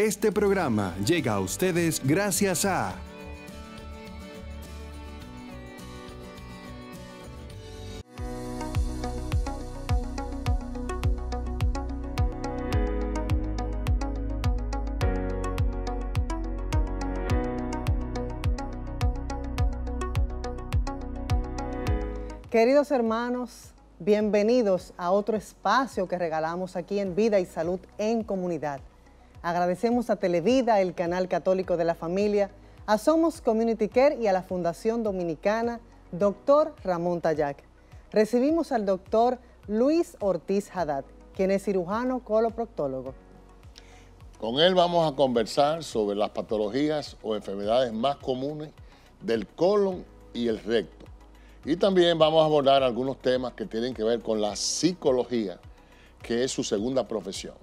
Este programa llega a ustedes gracias a Queridos hermanos, bienvenidos a otro espacio que regalamos aquí en Vida y Salud en Comunidad. Agradecemos a Televida, el canal católico de la familia, a Somos Community Care y a la Fundación Dominicana Dr. Ramón Tayac. Recibimos al doctor Luis Ortiz Haddad, quien es cirujano coloproctólogo. Con él vamos a conversar sobre las patologías o enfermedades más comunes del colon y el recto. Y también vamos a abordar algunos temas que tienen que ver con la psicología, que es su segunda profesión.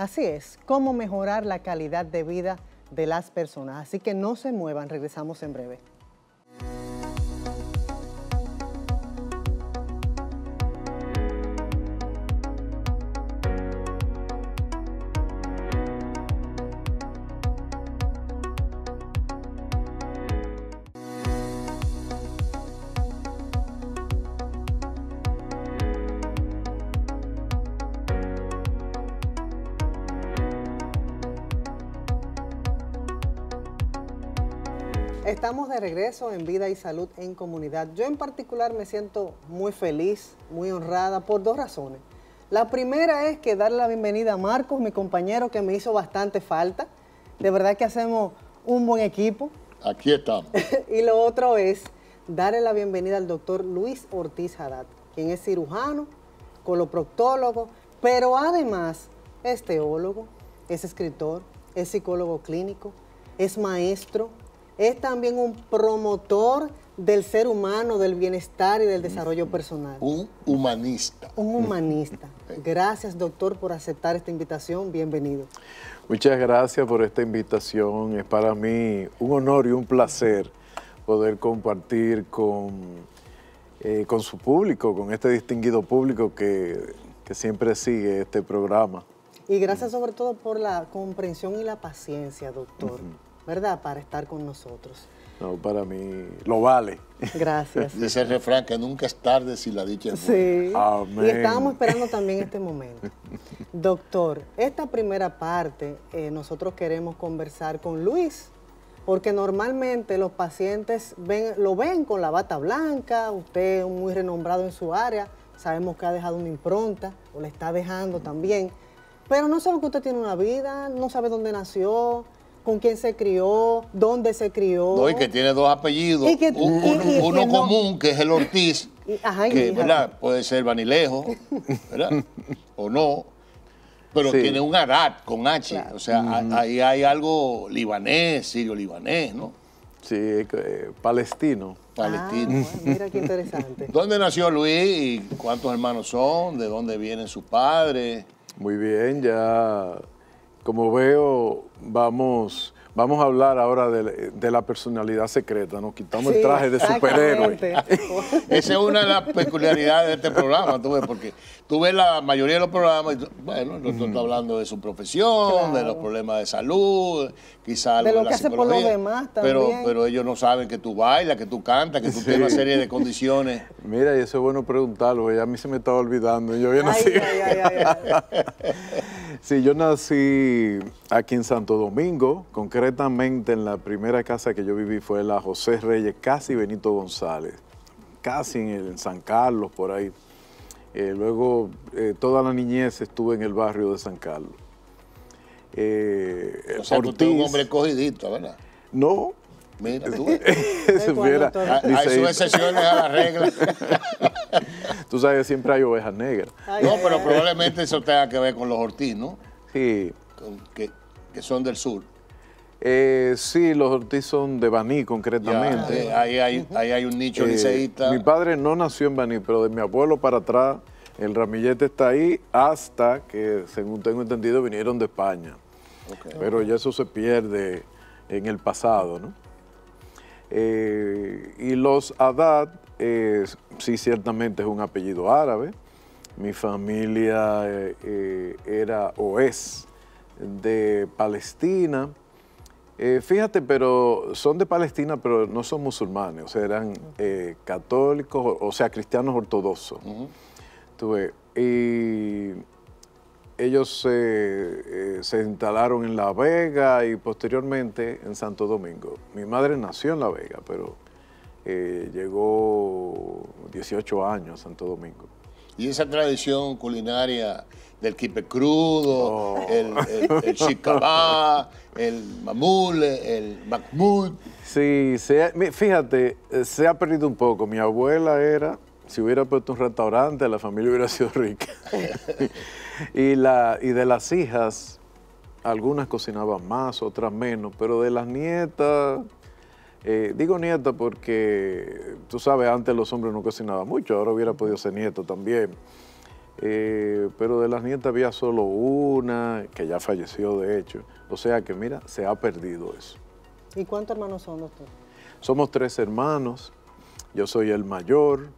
Así es, cómo mejorar la calidad de vida de las personas. Así que no se muevan, regresamos en breve. de regreso en Vida y Salud en Comunidad. Yo en particular me siento muy feliz, muy honrada por dos razones. La primera es que darle la bienvenida a Marcos, mi compañero, que me hizo bastante falta. De verdad que hacemos un buen equipo. Aquí estamos. y lo otro es darle la bienvenida al doctor Luis Ortiz Haddad, quien es cirujano, coloproctólogo, pero además es teólogo, es escritor, es psicólogo clínico, es maestro, es también un promotor del ser humano, del bienestar y del desarrollo personal. Un humanista. Un humanista. Gracias, doctor, por aceptar esta invitación. Bienvenido. Muchas gracias por esta invitación. Es para mí un honor y un placer poder compartir con, eh, con su público, con este distinguido público que, siempre sigue este programa. Y gracias sobre todo por la comprensión y la paciencia, doctor. ¿verdad? Para estar con nosotros. No, para mí lo vale. Gracias. Dice el refrán que nunca es tarde si la dicha es Sí. Amén. Y estábamos esperando también este momento. Doctor, esta primera parte eh, nosotros queremos conversar con Luis, porque normalmente los pacientes lo ven con la bata blanca, usted es muy renombrado en su área, sabemos que ha dejado una impronta, o le está dejando también, pero no sabe que usted tiene una vida, no sabe dónde nació, con quién se crió, dónde se crió. No, que tiene dos apellidos. uno común, que es el Ortiz, que puede ser Vanilejo, ¿verdad? o no. Pero tiene un Arad con H. O sea, mm. ahí hay algo libanés, sirio-libanés, ¿no? Sí, eh, palestino. Palestino. Ah, mira qué interesante. ¿Dónde nació Luis y cuántos hermanos son? ¿De dónde vienen su padre? Muy bien, ya como veo, vamos Vamos a hablar ahora de, la personalidad secreta. Nos quitamos el traje de superhéroe. Esa es una de las peculiaridades de este programa, tú ves, porque tú ves la mayoría de los programas, bueno, nosotros estamos hablando de su profesión, de los problemas de salud, quizás de, lo que hace por los demás también. Pero, ellos no saben que tú bailas, que tú cantas, que tú tienes una serie de condiciones. Mira, y eso es bueno preguntarlo, a mí se me estaba olvidando. yo nací... sí, yo nací aquí en Santo Domingo, con que Concretamente en la primera casa que yo viví fue la José Reyes, casi Benito González, casi en, San Carlos, por ahí. Eh, luego eh, toda la niñez estuve en el barrio de San Carlos. Eh, o sea, un hombre cogidito, ¿verdad? No. Mira, tú. Ah, hay sus excepciones a la regla. tú sabes siempre hay ovejas negras. no, pero probablemente eso tenga que ver con los Ortiz, ¿no? Sí. que son del sur. Eh, sí, los Ortiz son de Baní, concretamente. ahí, hay un nicho eh, Mi padre no nació en Baní, pero de mi abuelo para atrás, el ramillete está ahí hasta que, según tengo entendido, vinieron de España. Pero ya eso se pierde en el pasado, ¿no? Eh, y los Haddad, eh, sí, ciertamente es un apellido árabe. Mi familia era o es de Palestina eh, fíjate, pero son de Palestina, pero no son musulmanes, o sea, eran eh, católicos, o, sea, cristianos ortodoxos. y ellos eh, se instalaron en La Vega y posteriormente en Santo Domingo. Mi madre nació en La Vega, pero llegó 18 años a Santo Domingo. Y esa tradición culinaria del kipe crudo, oh. el, el, el chicabá, el mamule, el Sí, fíjate, eh, se ha perdido un poco. Mi abuela era, si hubiera puesto un restaurante, la familia hubiera sido rica. y, la, y de las hijas, algunas cocinaban más, otras menos, pero de las nietas eh, digo nieta porque, tú sabes, antes los hombres no cocinaban mucho, ahora hubiera podido ser nieto también. Eh, pero de las nietas había solo una, que ya falleció de hecho. O sea que, mira, se ha perdido eso. ¿Y cuántos hermanos son doctor? Somos tres hermanos, yo soy el mayor,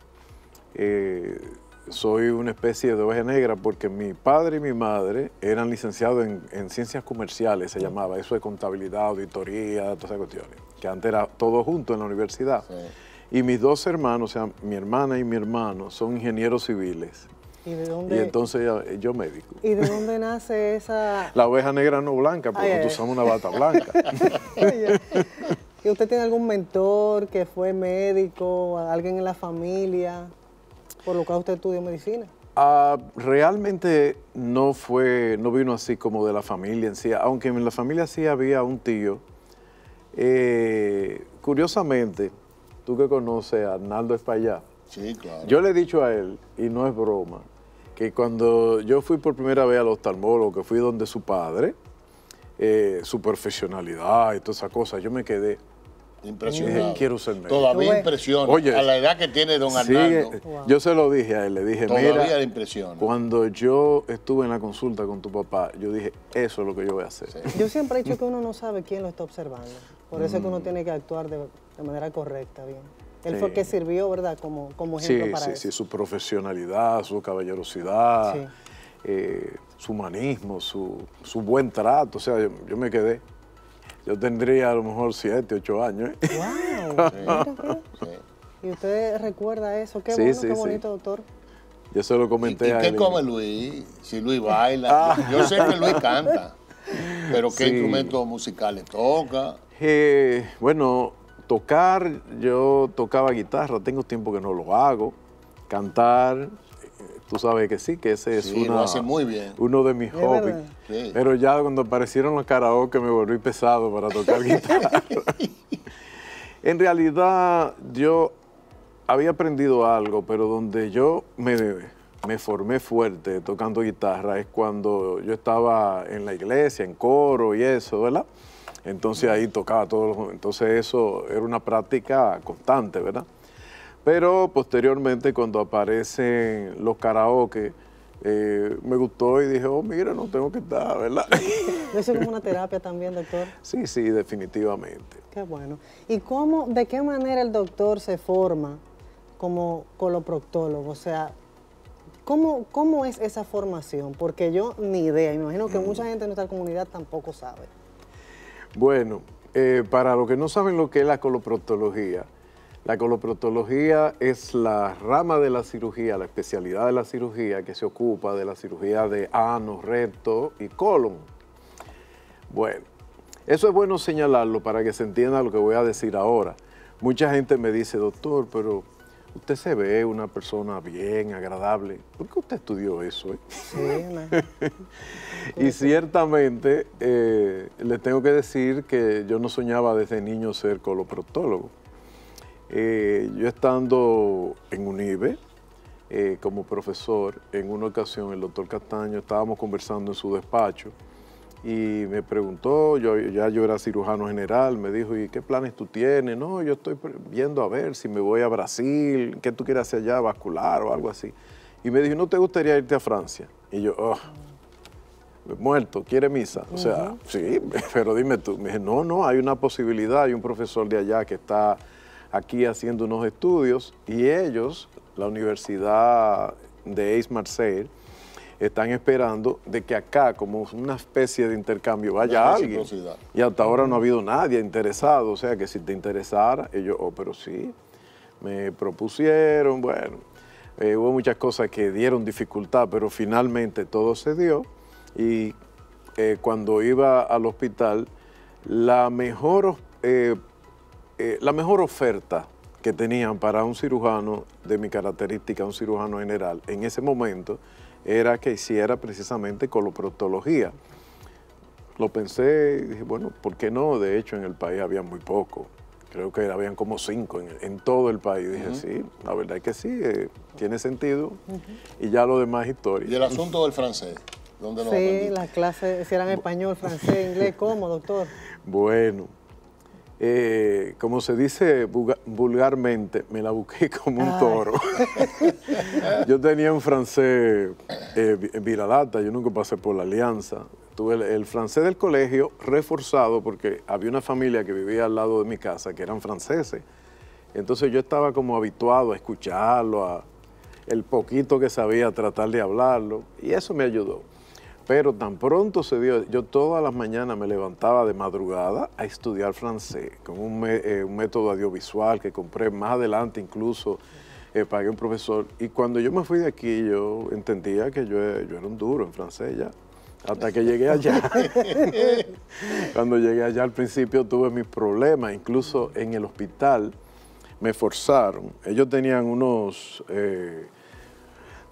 eh, soy una especie de oveja negra porque mi padre y mi madre eran licenciados en, en ciencias comerciales, se llamaba, eso de contabilidad, auditoría, todas esas cuestiones que antes era todo junto en la universidad. Y mis dos hermanos, o sea, mi hermana y mi hermano, son ingenieros civiles. ¿Y, de dónde? y entonces eh, yo médico. ¿Y de dónde nace esa...? La oveja negra no blanca, porque tú una bata blanca. ¿Y usted tiene algún mentor que fue médico, alguien en la familia, por lo cual usted estudió medicina? Ah, realmente no fue, no vino así como de la familia en sí, aunque en la familia sí había un tío eh, curiosamente, tú que conoces a Arnaldo Espallá sí, yo le he dicho a él, y no es broma, que cuando yo fui por primera vez al oftalmólogo, que fui donde su padre, eh, su profesionalidad y todas esas cosas, yo me quedé, Impresionado. quiero ser médico. Todavía eh, a la edad que tiene don Arnaldo. Yo se lo dije a él, le dije, Todavía mira, cuando yo estuve en la consulta con tu papá, yo dije, eso es lo que yo voy a hacer. Yo siempre he dicho que uno no sabe quién lo está observando. Por eso es que mm. uno tiene que actuar de, manera correcta, bien. Él fue el que sirvió, ¿verdad?, como, como ejemplo para sí, eso. Sí, su profesionalidad, su caballerosidad, eh, su humanismo, su, buen trato. O sea, yo, me quedé. Yo tendría a lo mejor siete, ocho años. ¿eh? ¿Y usted recuerda eso? Qué bueno, qué bonito, doctor. Yo se lo comenté ¿Qué come Luis? Si Luis baila. Ah. Yo sé que Luis canta, pero ¿qué instrumentos musicales toca? Eh, bueno, tocar, yo tocaba guitarra, tengo tiempo que no lo hago. Cantar, eh, tú sabes que sí, que ese es uno de mis hobbies. Pero ya cuando aparecieron los karaoke me volví pesado para tocar guitarra. en realidad yo había aprendido algo, pero donde yo me, me formé fuerte tocando guitarra es cuando yo estaba en la iglesia, en coro y eso, ¿verdad? Entonces ahí tocaba todos los... Entonces eso era una práctica constante, ¿verdad? Pero posteriormente cuando aparecen los karaoke, eh, me gustó y dije, oh, mira, no tengo que estar, ¿verdad? Eso es una terapia también, doctor. Sí, sí, definitivamente. Qué bueno. ¿Y cómo, de qué manera el doctor se forma como coloproctólogo? O sea, ¿cómo, cómo es esa formación? Porque yo ni idea, me imagino que mm. mucha gente en nuestra comunidad tampoco sabe. Bueno, eh, para los que no saben lo que es la coloproctología, la coloproctología es la rama de la cirugía, la especialidad de la cirugía que se ocupa de la cirugía de ano, recto y colon. Bueno, eso es bueno señalarlo para que se entienda lo que voy a decir ahora. Mucha gente me dice, doctor, pero Usted se ve una persona bien, agradable. ¿Por qué usted estudió eso? Eh? Sí, y ciertamente eh, le tengo que decir que yo no soñaba desde niño ser coloproctólogo. Eh, yo estando en UNIBE como profesor, en una ocasión el doctor Castaño estábamos conversando en su despacho y me preguntó, yo, ya yo era cirujano general, me dijo, ¿y qué planes tú tienes? No, yo estoy viendo a ver si me voy a Brasil, ¿qué tú quieres hacer allá, vascular o algo así? Y me dijo, ¿no te gustaría irte a Francia? Y yo, oh, muerto, quiere misa. O sea, sí, pero dime tú. Me dije, no, no, hay una posibilidad, hay un profesor de allá que está aquí haciendo unos estudios y ellos, la Universidad de Aix Marseille, están esperando de que acá, como una especie de intercambio, vaya alguien. Y hasta ahora no ha habido nadie interesado. O sea, que si te interesara, ellos, oh, pero sí, me propusieron, bueno. Eh, hubo muchas cosas que dieron dificultad, pero finalmente todo se dio. Y eh, cuando iba al hospital, la mejor, eh, la mejor oferta que tenían para un cirujano de mi característica, un cirujano general, en ese momento era que hiciera precisamente coloprotología. Lo pensé y dije, bueno, ¿por qué no? De hecho, en el país había muy poco. Creo que habían como cinco en, todo el país. Dije, sí, la verdad es que sí, eh, tiene sentido. Y ya lo demás historia. ¿Y el asunto del francés? ¿Dónde sí, las clases, si eran español, francés, inglés, ¿cómo, doctor? Bueno, eh, como se dice vulgarmente, me la busqué como un toro. yo tenía un francés eh, viralata, yo nunca pasé por la alianza. Tuve el, francés del colegio reforzado porque había una familia que vivía al lado de mi casa que eran franceses. Entonces yo estaba como habituado a escucharlo, a el poquito que sabía tratar de hablarlo, y eso me ayudó. Pero tan pronto se dio, yo todas las mañanas me levantaba de madrugada a estudiar francés, con un, eh, método audiovisual que compré más adelante incluso, eh, pagué un profesor. Y cuando yo me fui de aquí, yo entendía que yo, era un duro en francés ya, hasta que llegué allá. cuando llegué allá al principio tuve mis problemas, incluso en el hospital me forzaron. Ellos tenían unos, eh,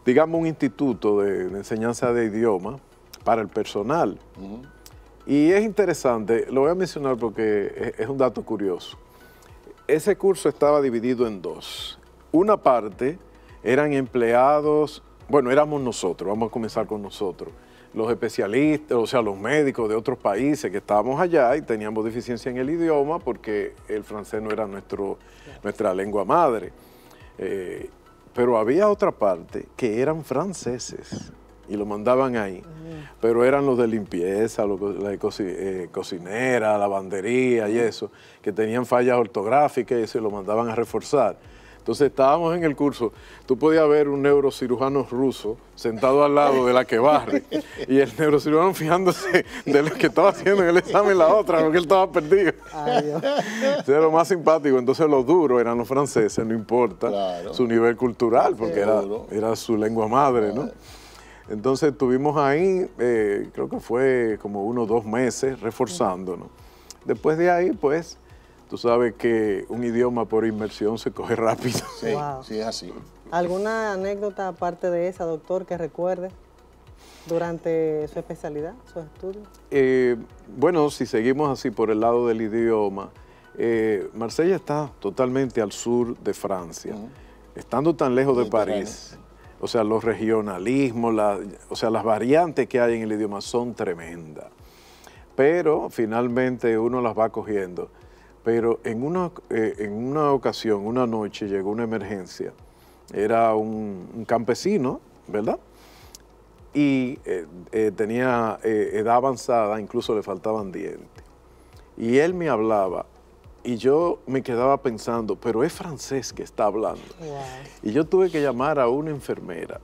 digamos, un instituto de, de enseñanza de idioma para el personal. Y es interesante, lo voy a mencionar porque es, un dato curioso. Ese curso estaba dividido en dos. Una parte eran empleados, bueno, éramos nosotros, vamos a comenzar con nosotros, los especialistas, o sea, los médicos de otros países que estábamos allá y teníamos deficiencia en el idioma porque el francés no era nuestro, nuestra lengua madre. Eh, pero había otra parte que eran franceses y lo mandaban ahí pero eran los de limpieza, los, la de la eh, cocinera, lavandería y eso, que tenían fallas ortográficas y se lo mandaban a reforzar. Entonces estábamos en el curso, tú podías ver un neurocirujano ruso sentado al lado de la que barre y el neurocirujano fijándose de lo que estaba haciendo en el examen la otra, porque él estaba perdido. Ay, era lo más simpático, entonces lo duros eran los franceses, no importa su nivel cultural, porque era, era, su lengua madre, ¿no? Entonces estuvimos ahí, eh, creo que fue como uno o dos meses reforzándonos. Después de ahí, pues, tú sabes que un idioma por inmersión se coge rápido. Sí, es así. ¿Alguna anécdota aparte de esa, doctor, que recuerde durante su especialidad, su estudio? Eh, bueno, si seguimos así por el lado del idioma, eh, Marsella está totalmente al sur de Francia. Estando tan lejos de París, o sea, los regionalismos, o sea, las variantes que hay en el idioma son tremendas. Pero finalmente uno las va cogiendo. Pero en una, eh, en una ocasión, una noche, llegó una emergencia. Era un, campesino, ¿verdad? Y eh, eh, tenía edad avanzada, incluso le faltaban dientes. Y él me hablaba y yo me quedaba pensando, pero es francés que está hablando. Y yo tuve que llamar a una enfermera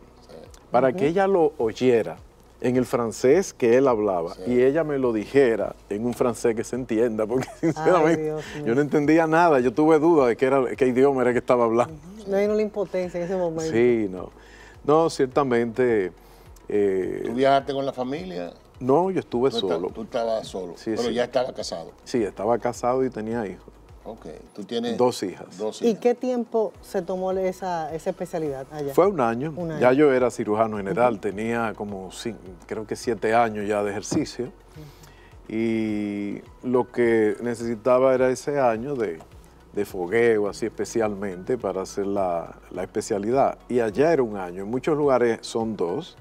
para que ella lo oyera en el francés que él hablaba y ella me lo dijera en un francés que se entienda, porque sinceramente yo no entendía nada, yo tuve duda de qué, era, idioma era que estaba hablando. No hay la impotencia en ese momento. Sí, no. No, ciertamente... Eh, ¿Tú con la familia? No, yo estuve solo. tú estabas solo, sí, pero ya estaba casado. Sí, estaba casado y tenía hijos. Ok, tú tienes dos hijas. Dos ¿Y qué tiempo se tomó esa, especialidad allá? Fue un año. Ya yo era cirujano general, tenía como cinco, creo que siete años ya de ejercicio. Y lo que necesitaba era ese año de, fogueo, así especialmente, para hacer la, especialidad. Y allá era un año. En muchos lugares son dos,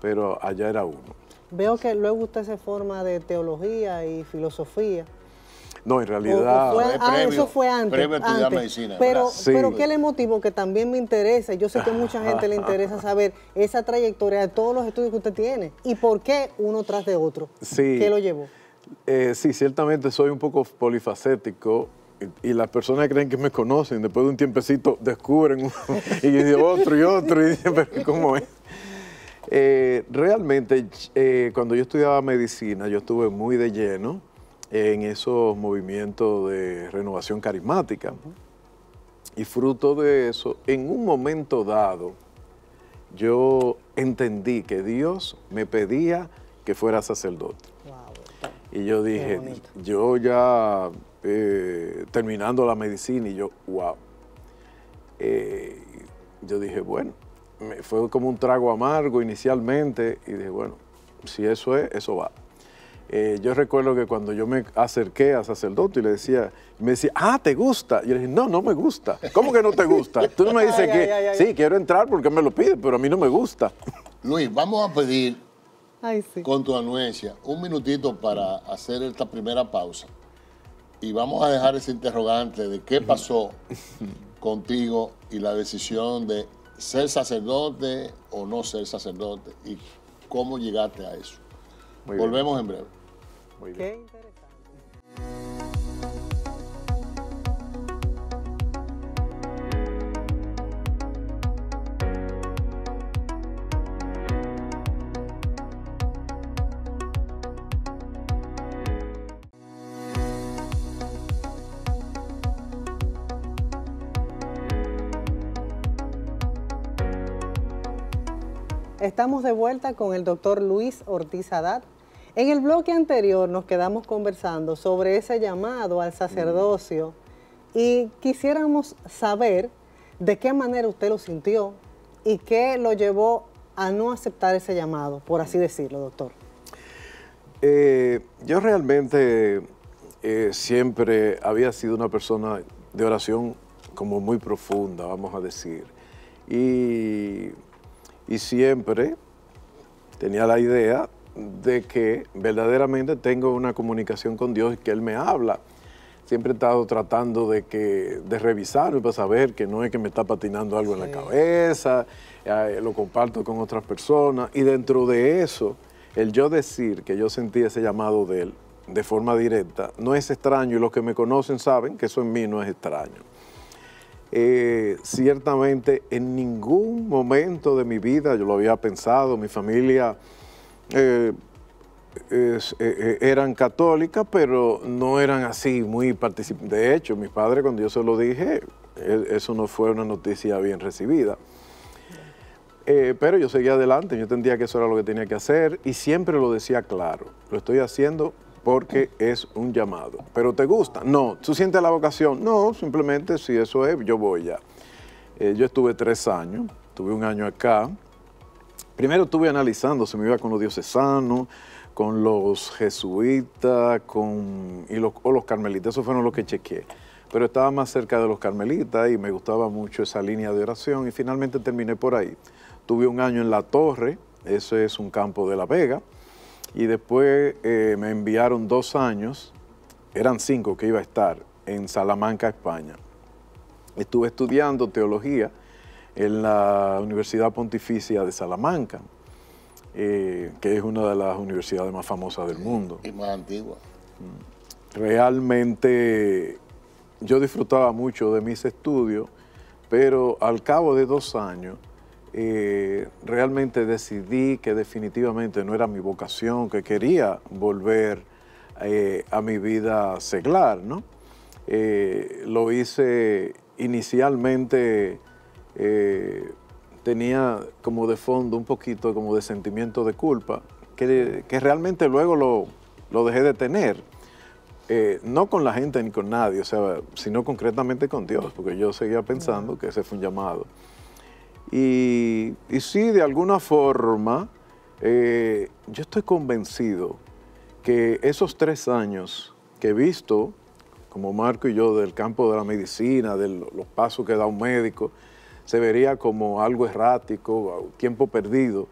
pero allá era uno. Veo que luego usted se forma de teología y filosofía. No, en realidad. Ah, eso fue antes. Previo estudiar medicina. Pero, pero ¿qué le motivó? Que también me interesa. Yo sé que mucha gente le interesa saber esa trayectoria de todos los estudios que usted tiene y por qué uno tras de otro. Sí. ¿Qué lo llevó? Eh, sí, ciertamente soy un poco polifacético y las personas creen que me conocen, después de un tiempecito descubren uno, y otro y otro, y dicen, pero ¿cómo es? Eh, realmente, eh, cuando yo estudiaba medicina, yo estuve muy de lleno en esos movimientos de renovación carismática. Y fruto de eso, en un momento dado, yo entendí que Dios me pedía que fuera sacerdote. y yo dije, yo ya eh, terminando la medicina, y yo, wow. yo dije, bueno, fue como un trago amargo inicialmente y dije, bueno, si eso es, eso va. Eh, yo recuerdo que cuando yo me acerqué a sacerdote y le decía, me decía, ah, ¿te gusta? Y yo le dije, no, no me gusta. ¿Cómo que no te gusta? Tú no me dices que, sí, quiero entrar porque me lo pide, pero a mí no me gusta. Luis, vamos a pedir, con tu anuencia, un minutito para hacer esta primera pausa. Y vamos a dejar ese interrogante de qué pasó contigo y la decisión de ser sacerdote o no ser sacerdote y cómo llegaste a eso. Volvemos en breve. interesante. Estamos de vuelta con el doctor Luis Ortiz Haddad. En el bloque anterior nos quedamos conversando sobre ese llamado al sacerdocio y quisiéramos saber de qué manera usted lo sintió y qué lo llevó a no aceptar ese llamado, por así decirlo, doctor. Eh, yo realmente eh, siempre había sido una persona de oración como muy profunda, vamos a decir. Y y siempre tenía la idea de que verdaderamente tengo una comunicación con Dios y que Él me habla. Siempre he estado tratando de, que, de revisarme para saber que no es que me está patinando algo en la cabeza, eh, lo comparto con otras personas. Y dentro de eso, el yo decir que yo sentí ese llamado de Él de forma directa no es extraño y los que me conocen saben que eso en mí no es extraño. Eh, ciertamente en ningún momento de mi vida yo lo había pensado, mi familia eh, eh, eran católicas, pero no eran así muy participantes. De hecho, mis padres cuando yo se lo dije, e-, eso no fue una noticia bien recibida. pero yo seguía adelante, yo entendía que eso era lo que tenía que hacer y siempre lo decía claro, lo estoy haciendo porque es un llamado. Pero te gusta, no, tú sientes la vocación, no, simplemente si eso es, yo voy ya. Eh, yo estuve tres años, tuve un año acá. Primero estuve analizando se me iba con los diocesanos, con los jesuitas, con los, o los carmelitas, Eso fueron los que chequeé. Pero estaba más cerca de los carmelitas y me gustaba mucho esa línea de oración y finalmente terminé por ahí. Tuve un año en La Torre, eso es un campo de La Vega, y después eh, me enviaron dos años, eran cinco que iba a estar en Salamanca, España. Estuve estudiando teología en la Universidad Pontificia de Salamanca, eh, que es una de las universidades más famosas del mundo. Y más antigua. Mm. Realmente yo disfrutaba mucho de mis estudios, pero al cabo de dos años eh, realmente decidí que definitivamente no era mi vocación, que quería volver eh, a mi vida seglar, ¿no? Eh, lo hice inicialmente, tenía como de fondo un poquito como de sentimiento de culpa, que, que realmente luego lo, lo dejé de tener. no con la gente ni con nadie, o sea, sino concretamente con Dios, porque yo seguía pensando que ese fue un llamado. Y, sí, de alguna forma, eh, yo estoy convencido que esos tres años que he visto, como Marco y yo, del campo de la medicina, de los pasos que da un médico, se vería como algo errático, tiempo perdido.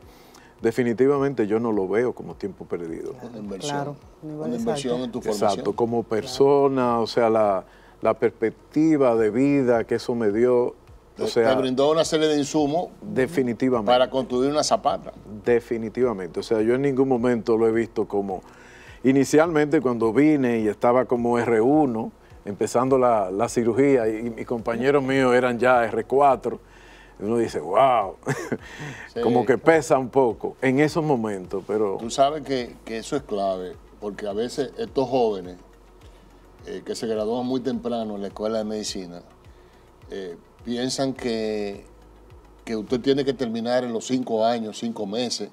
Definitivamente yo no lo veo como tiempo perdido. Una inversión. Claro, una inversión en tu formación. Exacto, como persona, o sea, la perspectiva de vida que eso me dio o te brindó una serie de insumos definitivamente, para construir una zapata. Definitivamente. O sea, yo en ningún momento lo he visto como... Inicialmente cuando vine y estaba como R1, empezando la, cirugía, y, mis compañeros míos eran ya R4, uno dice, wow, como que pesa un poco en esos momentos, pero... Tú sabes que, eso es clave, porque a veces estos jóvenes eh, que se gradúan muy temprano en la escuela de medicina, eh, piensan que, usted tiene que terminar en los cinco años, cinco meses,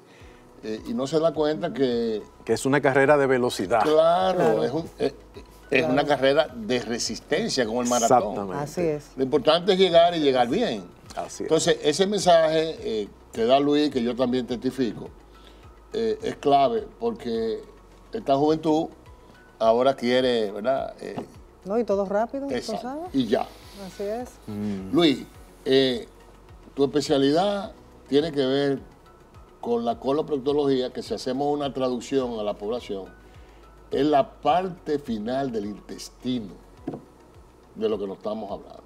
eh, y no se da cuenta que... Que es una carrera de velocidad. Claro, es, eh, eh, una carrera de resistencia como el maratón. Exactamente. Así es. Lo importante es llegar y llegar bien. Así es. Entonces, ese mensaje que da Luis, que yo también testifico, es clave porque esta juventud ahora quiere, ¿verdad? no, y todo rápido, Y ya. Así es. Mm. Luis, eh, tu especialidad tiene que ver con la coloproctología, que si hacemos una traducción a la población, es la parte final del intestino de lo que nos estamos hablando.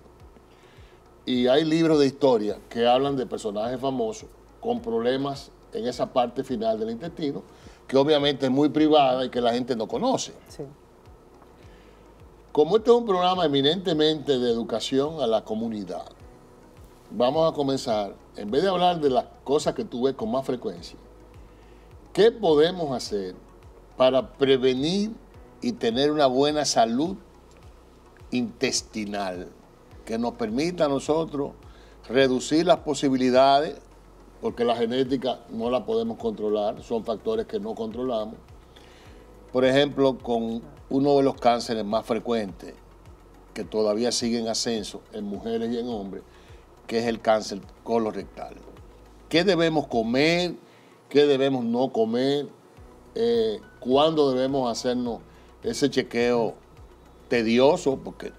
Y hay libros de historia que hablan de personajes famosos con problemas en esa parte final del intestino, que obviamente es muy privada y que la gente no conoce. Sí. Como este es un programa eminentemente de educación a la comunidad, vamos a comenzar, en vez de hablar de las cosas que tú ves con más frecuencia, ¿qué podemos hacer para prevenir y tener una buena salud intestinal que nos permita a nosotros reducir las posibilidades, porque la genética no la podemos controlar, son factores que no controlamos. Por ejemplo, con uno de los cánceres más frecuentes que todavía sigue en ascenso en mujeres y en hombres, que es el cáncer colorectal. ¿Qué debemos comer? ¿Qué debemos no comer? Eh, ¿Cuándo debemos hacernos ese chequeo tedioso? Porque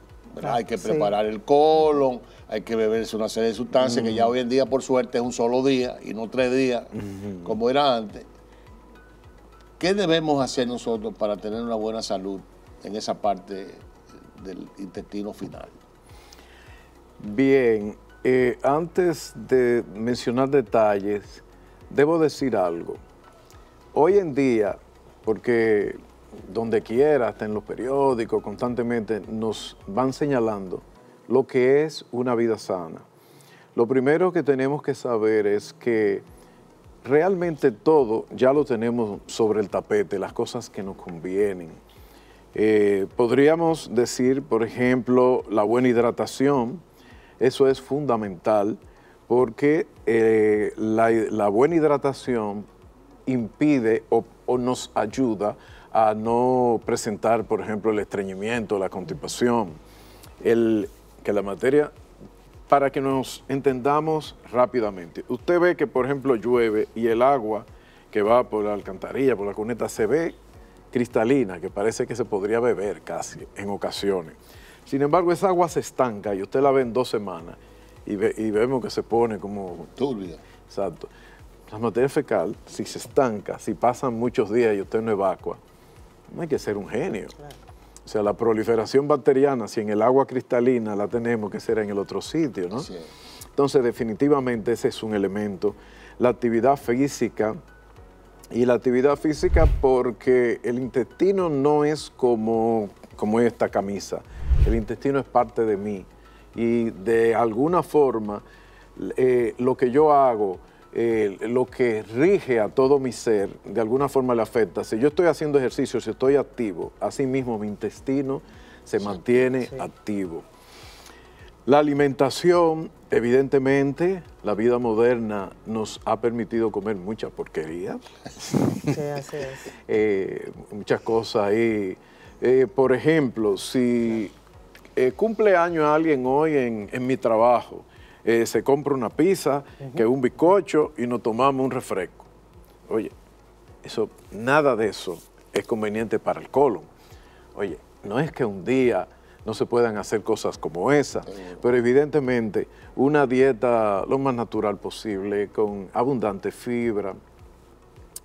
hay que preparar el colon, hay que beberse una serie de sustancias que mm. ya hoy en día, por suerte, es un solo día y no tres días, como era antes. ¿Qué debemos hacer nosotros para tener una buena salud en esa parte del intestino final? Bien, eh, antes de mencionar detalles, debo decir algo. Hoy en día, porque donde quiera, hasta en los periódicos, constantemente nos van señalando lo que es una vida sana. Lo primero que tenemos que saber es que realmente todo ya lo tenemos sobre el tapete, las cosas que nos convienen. Eh, podríamos decir, por ejemplo, la buena hidratación, eso es fundamental porque eh, la, buena hidratación impide o, nos ayuda a no presentar, por ejemplo, el estreñimiento, la constipación, el, que la materia para que nos entendamos rápidamente. Usted ve que, por ejemplo, llueve y el agua que va por la alcantarilla, por la cuneta, se ve cristalina, que parece que se podría beber casi en ocasiones. Sin embargo, esa agua se estanca y usted la ve en dos semanas y, vemos que se pone como... Turbia. Exacto. La materia fecal, si se estanca, si pasan muchos días y usted no evacua, no hay que ser un genio. Claro. O sea, la proliferación bacteriana, si en el agua cristalina la tenemos, que ser en el otro sitio, ¿no? Sí. Entonces, definitivamente ese es un elemento. La actividad física, y la actividad física porque el intestino no es como, como esta camisa, el intestino es parte de mí. Y de alguna forma, eh, lo que yo hago, eh, lo que rige a todo mi ser, de alguna forma le afecta. Si yo estoy haciendo ejercicio, si estoy activo, así mismo mi intestino se mantiene activo. La alimentación, evidentemente, la vida moderna nos ha permitido comer mucha porquería. Sí, así eh, muchas cosas ahí. Eh, por ejemplo, si cumple año alguien hoy en mi trabajo eh, se compra una pizza, que un bizcocho y nos tomamos un refresco. Oye, eso, nada de eso es conveniente para el colon. Oye, no es que un día no se puedan hacer cosas como esa, pero evidentemente una dieta lo más natural posible, con abundante fibra.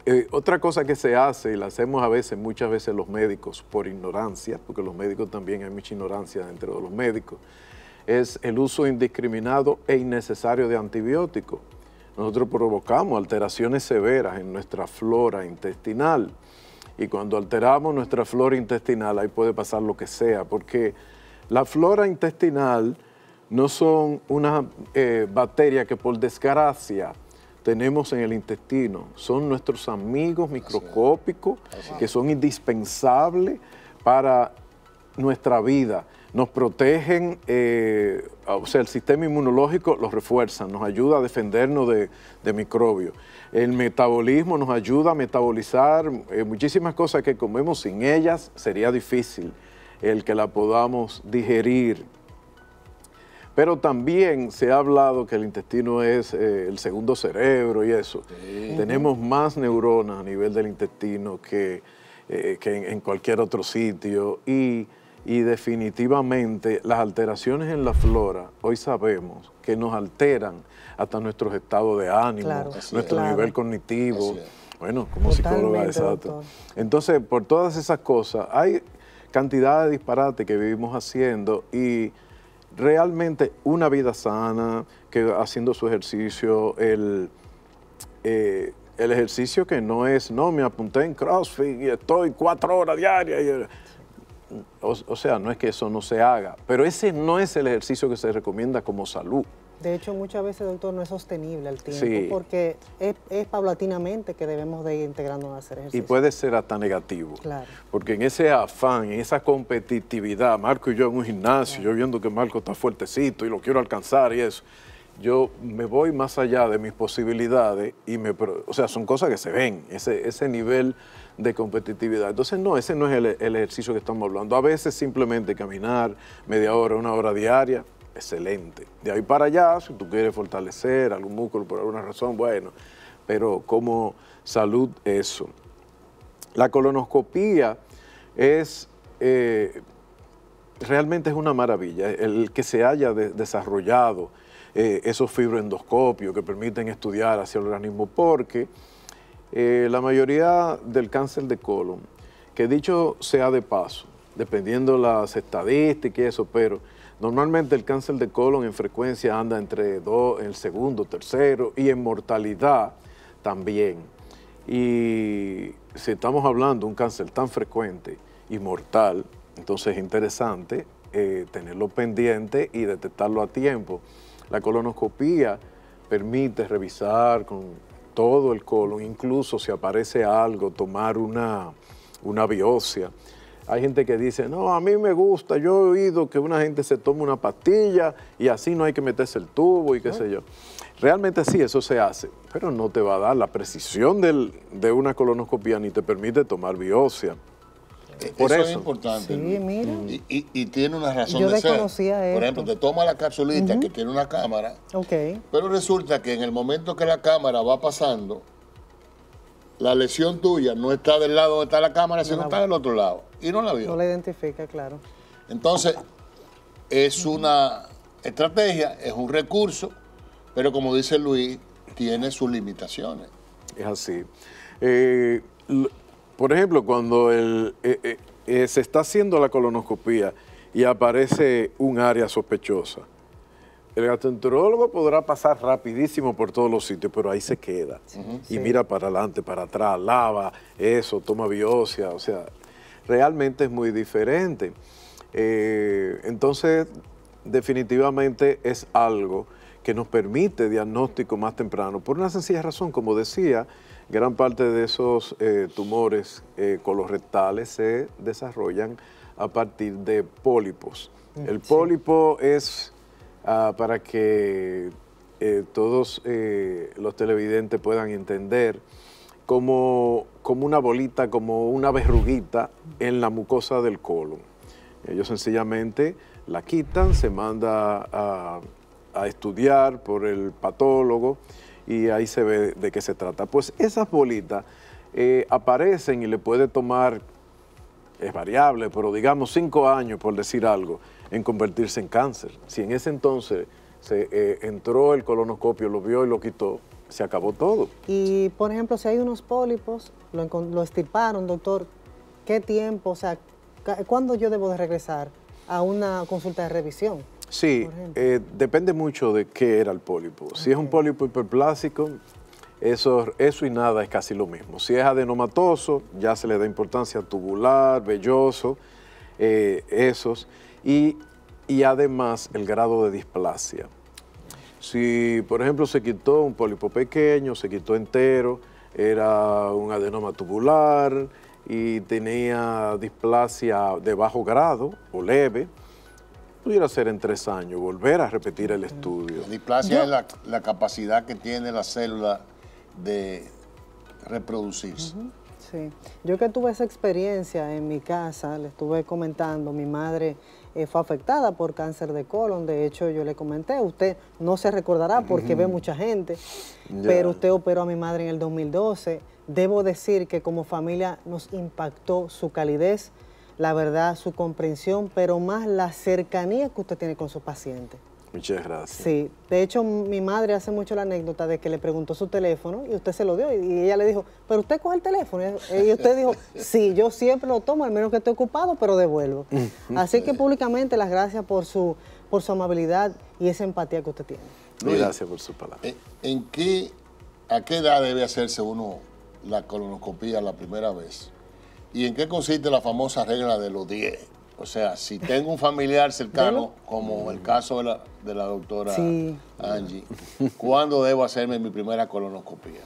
Eh, otra cosa que se hace, y la hacemos a veces, muchas veces los médicos, por ignorancia, porque los médicos también hay mucha ignorancia dentro de los médicos, es el uso indiscriminado e innecesario de antibióticos. Nosotros provocamos alteraciones severas en nuestra flora intestinal y cuando alteramos nuestra flora intestinal ahí puede pasar lo que sea, porque la flora intestinal no son una eh, bacteria que por desgracia tenemos en el intestino, son nuestros amigos microscópicos que son indispensables para nuestra vida nos protegen, eh, o sea, el sistema inmunológico los refuerza, nos ayuda a defendernos de, microbios. El metabolismo nos ayuda a metabolizar eh, muchísimas cosas que comemos, sin ellas sería difícil el que la podamos digerir. Pero también se ha hablado que el intestino es eh, el segundo cerebro y eso. Tenemos más neuronas a nivel del intestino que, en, en cualquier otro sitio y y definitivamente las alteraciones en la flora, hoy sabemos que nos alteran hasta nuestros estados de ánimo, nuestro nivel cognitivo, bueno, como psicóloga, exacto. Entonces, por todas esas cosas, hay cantidad de disparates que vivimos haciendo y realmente una vida sana, que haciendo su ejercicio, el... Eh, el ejercicio que no es, no, me apunté en CrossFit y estoy cuatro horas diarias. Y, o, sea, no es que eso no se haga, pero ese no es el ejercicio que se recomienda como salud. De hecho, muchas veces, doctor, no es sostenible al tiempo, porque es, paulatinamente que debemos de ir integrando a hacer ejercicio. Y puede ser hasta negativo, claro. porque en ese afán, en esa competitividad, Marco y yo en un gimnasio, yo viendo que Marco está fuertecito y lo quiero alcanzar y eso, yo me voy más allá de mis posibilidades y me... O sea, son cosas que se ven, ese, ese nivel de competitividad. Entonces, no, ese no es el, ejercicio que estamos hablando. A veces simplemente caminar media hora, una hora diaria, excelente. De ahí para allá, si tú quieres fortalecer algún músculo por alguna razón, bueno, pero como salud eso. La colonoscopía es, eh, realmente es una maravilla, el que se haya desarrollado eh, esos fibroendoscopios que permiten estudiar hacia el organismo, porque eh, la mayoría del cáncer de colon, que dicho sea de paso, dependiendo las estadísticas y eso, pero normalmente el cáncer de colon en frecuencia anda entre dos, el segundo, tercero y en mortalidad también. Y si estamos hablando de un cáncer tan frecuente y mortal, entonces es interesante eh, tenerlo pendiente y detectarlo a tiempo. La colonoscopía permite revisar con todo el colon, incluso si aparece algo, tomar una, una biopsia. Hay gente que dice, no, a mí me gusta, yo he oído que una gente se toma una pastilla y así no hay que meterse el tubo y qué sé yo. Realmente sí, eso se hace, pero no te va a dar la precisión de una colonoscopia ni te permite tomar biopsia eso, es importante. Sí, mira. Y, tiene una razón Yo de ser. Por ejemplo, te toma la capsulita que tiene una cámara. Ok. Pero resulta que en el momento que la cámara va pasando, la lesión tuya no está del lado donde está la cámara, sino está del otro lado. Y no la vio. No la identifica, claro. Entonces, es una estrategia, es un recurso, pero como dice Luis, tiene sus limitaciones. Es así. Eh, por ejemplo, cuando eh, eh, eh, se está haciendo la colonoscopía y aparece un área sospechosa, el gastroenterólogo podrá pasar rapidísimo por todos los sitios, pero ahí se queda. y mira para adelante, para atrás, lava, eso, toma biopsia, o sea, realmente es muy diferente. entonces, definitivamente es algo que nos permite diagnóstico más temprano, por una sencilla razón, como decía, Gran parte de esos eh, tumores eh, colorectales se desarrollan a partir de pólipos. Mm, el pólipo es ah, para que eh, todos eh, los televidentes puedan entender como, como una bolita, como una verruguita en la mucosa del colon. Ellos sencillamente la quitan, se manda a estudiar por el patólogo y ahí se ve de qué se trata. Pues esas bolitas eh, aparecen y le puede tomar, es variable, pero digamos cinco años, por decir algo, en convertirse en cáncer. Si en ese entonces se eh, entró el colonoscopio, lo vio y lo quitó, se acabó todo. Y, por ejemplo, si hay unos pólipos, lo, lo estirparon, doctor, ¿qué tiempo, o sea, cuándo yo debo de regresar a una consulta de revisión? Sí, eh, depende mucho de qué era el pólipo. Si es un pólipo hiperplásico, eso, eso y nada es casi lo mismo. Si es adenomatoso, ya se le da importancia tubular, velloso, eh, esos. Y, y además el grado de displasia. Si, por ejemplo, se quitó un pólipo pequeño, se quitó entero, era un adenoma tubular y tenía displasia de bajo grado o leve, pudiera hacer en tres años? Volver a repetir el estudio. La displasia es la, capacidad que tiene la célula de reproducirse. Sí. Yo que tuve esa experiencia en mi casa, le estuve comentando, mi madre eh, fue afectada por cáncer de colon, de hecho yo le comenté, usted no se recordará porque ve mucha gente, pero usted operó a mi madre en el 2012. Debo decir que como familia nos impactó su calidez, la verdad, su comprensión, pero más la cercanía que usted tiene con su paciente. Muchas gracias. Sí, de hecho mi madre hace mucho la anécdota de que le preguntó su teléfono y usted se lo dio y, ella le dijo, pero usted coge el teléfono. Y usted dijo, sí, yo siempre lo tomo, al menos que esté ocupado, pero devuelvo. Así que públicamente las gracias por su, por su amabilidad y esa empatía que usted tiene. gracias por su palabra. Eh, ¿En, qué, a qué edad debe hacerse uno la colonoscopía la primera vez? ¿Y en qué consiste la famosa regla de los 10? O sea, si tengo un familiar cercano, como el caso de la, doctora Angie, ¿cuándo debo hacerme mi primera colonoscopia?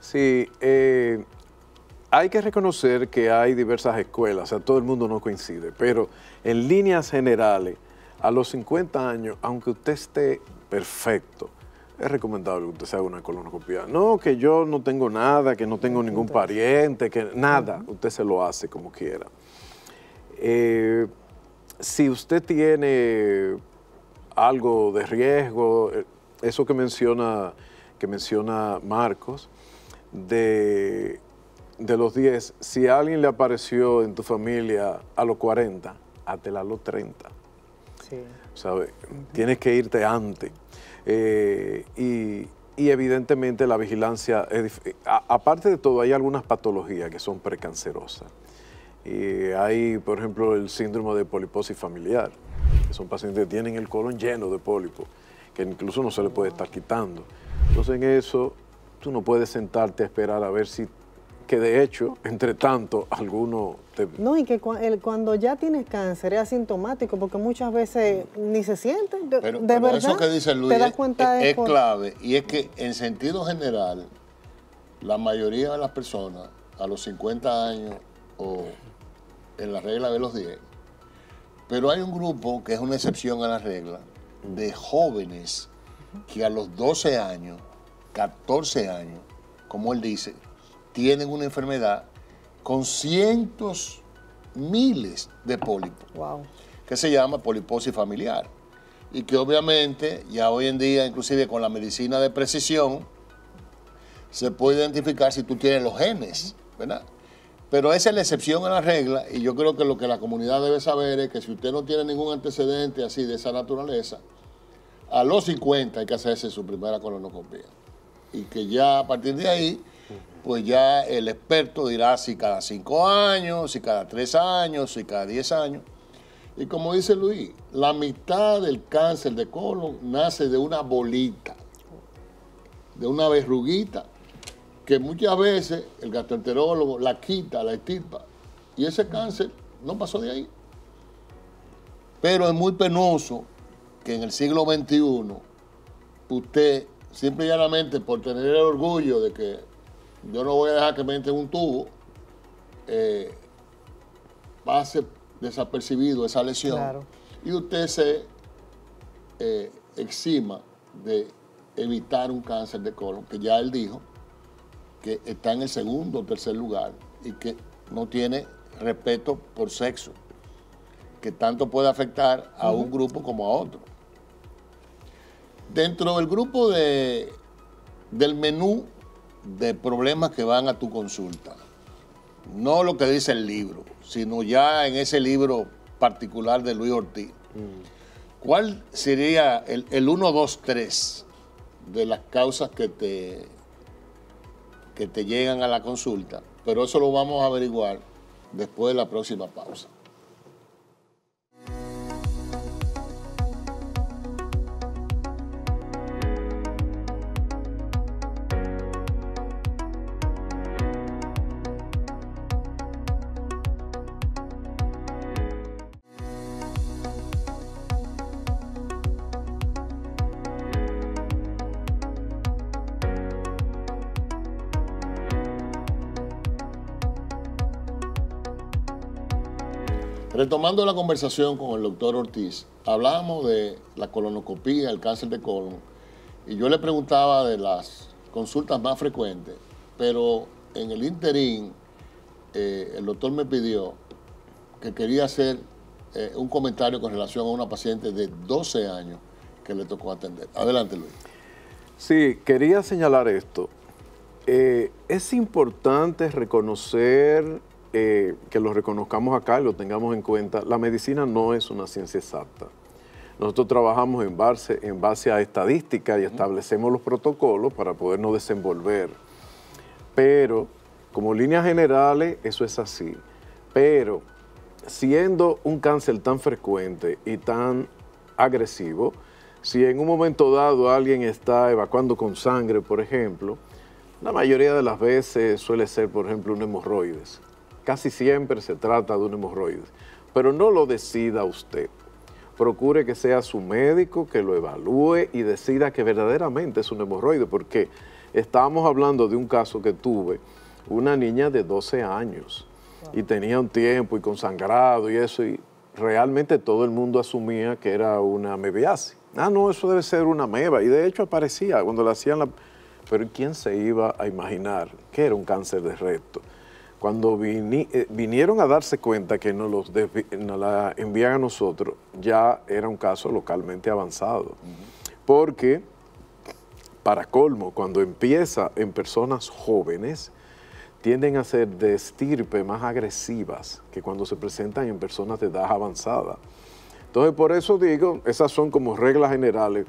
Sí, eh, hay que reconocer que hay diversas escuelas, o sea, todo el mundo no coincide, pero en líneas generales, a los 50 años, aunque usted esté perfecto, es recomendable que usted se haga una colonoscopia. No, que yo no tengo nada, que no tengo ningún pariente, que nada. Usted se lo hace como quiera. Eh, si usted tiene algo de riesgo, eh, eso que menciona, que menciona Marcos, de, los 10, si alguien le apareció en tu familia a los 40, hátela a los 30. Sí. Tienes que irte antes. Eh, y, evidentemente la vigilancia, eh, aparte de todo, hay algunas patologías que son precancerosas. Y hay, por ejemplo, el síndrome de poliposis familiar, que son pacientes que tienen el colon lleno de pólipos que incluso no se le puede estar quitando. Entonces en eso tú no puedes sentarte a esperar a ver si que de hecho, entre tanto, algunos... Te... No, y que cuando ya tienes cáncer es asintomático, porque muchas veces ni se siente. De, pero, eso que dice Luis es, clave. Y es que en sentido general, la mayoría de las personas a los 50 años o en la regla de los 10, pero hay un grupo que es una excepción a la regla, de jóvenes que a los 12 años, 14 años, como él dice, tienen una enfermedad con cientos, miles de pólipos, que se llama poliposis familiar. Y que obviamente ya hoy en día, inclusive con la medicina de precisión, se puede identificar si tú tienes los genes, ¿verdad? Pero esa es la excepción a la regla y yo creo que lo que la comunidad debe saber es que si usted no tiene ningún antecedente así de esa naturaleza, a los 50 hay que hacerse su primera colonoscopia. Y que ya a partir de ahí pues ya el experto dirá si cada cinco años, si cada tres años, si cada diez años. Y como dice Luis, la mitad del cáncer de colon nace de una bolita, de una verruguita, que muchas veces el gastroenterólogo la quita, la estirpa, y ese cáncer no pasó de ahí. Pero es muy penoso que en el siglo XXI usted, simple y llanamente por tener el orgullo de que yo no voy a dejar que me entre un tubo, eh, pase desapercibido esa lesión y usted se eh, exima de evitar un cáncer de colon, que ya él dijo que está en el segundo o tercer lugar y que no tiene respeto por sexo, que tanto puede afectar a un grupo como a otro. Dentro del grupo de, del menú de problemas que van a tu consulta. No lo que dice el libro, sino ya en ese libro particular de Luis Ortiz. Mm. ¿Cuál sería el, 1, 2, 3 de las causas que te, que te llegan a la consulta? Pero eso lo vamos a averiguar después de la próxima pausa. Tomando la conversación con el doctor Ortiz, hablábamos de la colonoscopía el cáncer de colon, y yo le preguntaba de las consultas más frecuentes, pero en el interín eh, el doctor me pidió que quería hacer eh, un comentario con relación a una paciente de 12 años que le tocó atender. Adelante, Luis. Sí, quería señalar esto. Eh, es importante reconocer eh, que lo reconozcamos acá y lo tengamos en cuenta, la medicina no es una ciencia exacta. Nosotros trabajamos en base, en base a estadística... y establecemos los protocolos para podernos desenvolver. Pero, como líneas generales, eso es así. Pero, siendo un cáncer tan frecuente y tan agresivo, si en un momento dado alguien está evacuando con sangre, por ejemplo, la mayoría de las veces suele ser, por ejemplo, un hemorroides Casi siempre se trata de un hemorroide, pero no lo decida usted. Procure que sea su médico que lo evalúe y decida que verdaderamente es un hemorroide, porque estábamos hablando de un caso que tuve, una niña de 12 años, y tenía un tiempo y con sangrado y eso, y realmente todo el mundo asumía que era una mebiasis. Ah, no, eso debe ser una meba. Y de hecho aparecía cuando la hacían la... Pero ¿quién se iba a imaginar que era un cáncer de recto? Cuando eh, vinieron a darse cuenta que nos, los la envían a nosotros, ya era un caso localmente avanzado. Porque, para colmo, cuando empieza en personas jóvenes, tienden a ser de estirpe más agresivas que cuando se presentan en personas de edad avanzada. Entonces, por eso digo, esas son como reglas generales,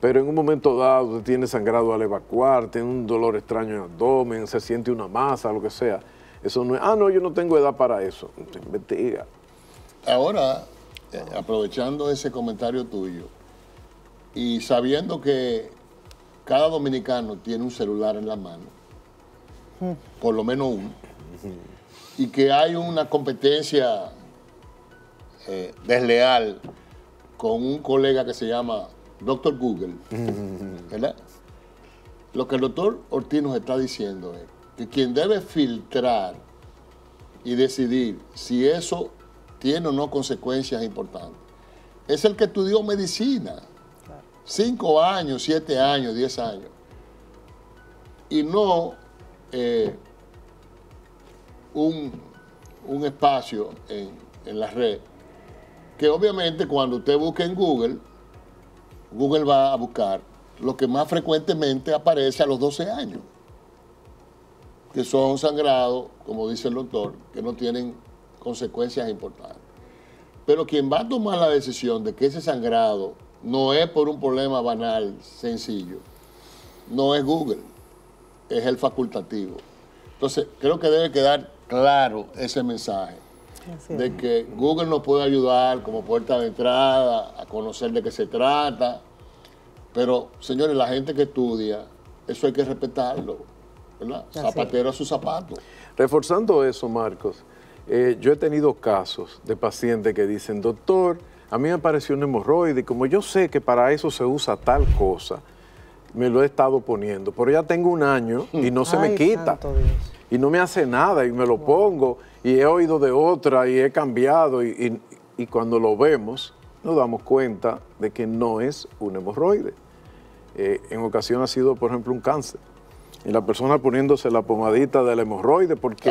pero en un momento dado tiene sangrado al evacuar, tiene un dolor extraño en el abdomen, se siente una masa, lo que sea. Eso no es, ah, no, yo no tengo edad para eso. investiga. Ahora, eh, aprovechando ese comentario tuyo y sabiendo que cada dominicano tiene un celular en la mano, por lo menos uno, y que hay una competencia eh, desleal con un colega que se llama Dr. Google, ¿verdad? Lo que el doctor Ortiz nos está diciendo es que quien debe filtrar y decidir si eso tiene o no consecuencias importantes es el que estudió medicina. Cinco años, siete años, diez años. Y no eh, un, espacio en, en la red. Que obviamente cuando usted busque en Google, Google va a buscar lo que más frecuentemente aparece a los 12 años que son sangrados, como dice el doctor, que no tienen consecuencias importantes. Pero quien va a tomar la decisión de que ese sangrado no es por un problema banal, sencillo, no es Google, es el facultativo. Entonces, creo que debe quedar claro ese mensaje de que Google nos puede ayudar como puerta de entrada, a conocer de qué se trata, pero señores, la gente que estudia, eso hay que respetarlo. Zapatero a su zapato. Reforzando eso, Marcos, eh, yo he tenido casos de pacientes que dicen, doctor, a mí me apareció un hemorroide y como yo sé que para eso se usa tal cosa, me lo he estado poniendo, pero ya tengo un año y no se me quita. Y no me hace nada y me lo pongo y he oído de otra y he cambiado y, cuando lo vemos nos damos cuenta de que no es un hemorroide. Eh, en ocasión ha sido, por ejemplo, un cáncer. Y la persona poniéndose la pomadita del hemorroide porque,